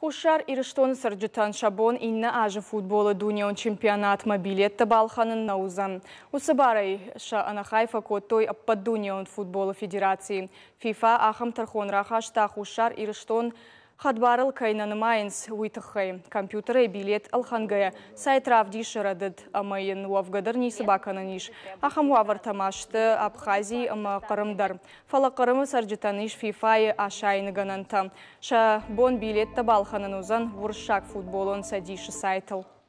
Хушар Ирштон Сарджитан Шабон инна ажы футболы Дунион чемпионат билетті балханын наузан. барай ша анахайфа той аппад Дунион футболы федерации. ФИФА ахам тархон рахашта Хушар Ирштон Хадбарыл кайнаны майынс уйтықхай. Компьютеры билет алхангая. Сайт равди шырадыд. ұмайын уавгадар несі баканын иш. Ахам уавар тамашты Абхази ама қырымдар. Фала қырымы сарджитаны иш фифай ашайны гананта. Ша бон билет табалханын ұзан вуршак футболын садиші сайтыл.